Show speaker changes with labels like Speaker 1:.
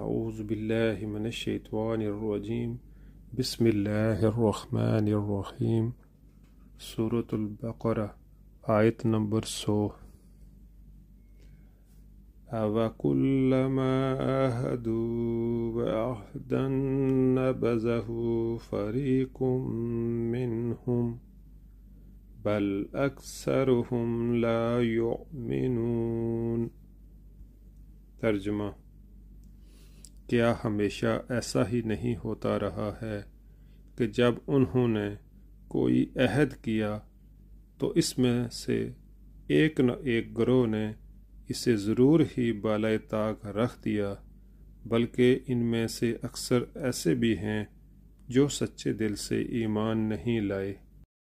Speaker 1: أعوذ بالله من الشيطان الرجيم بسم الله الرحمن الرحيم سورة البقرة آية نمبر سو أوكلما أهدوا بعهدا نبذه فريق منهم بل أكثرهم لا يؤمنون ترجمه کیا ہمیشہ ایسا ہی نہیں ہوتا رہا ہے کہ جب انہوں نے کوئی عہد کیا تو اس میں سے ایک نہ ایک گروہ نے اسے ضرور ہی بالائے طاق رکھ دیا بلکہ ان میں سے اکثر ایسے بھی ہیں جو سچے دل سے ایمان نہیں لائے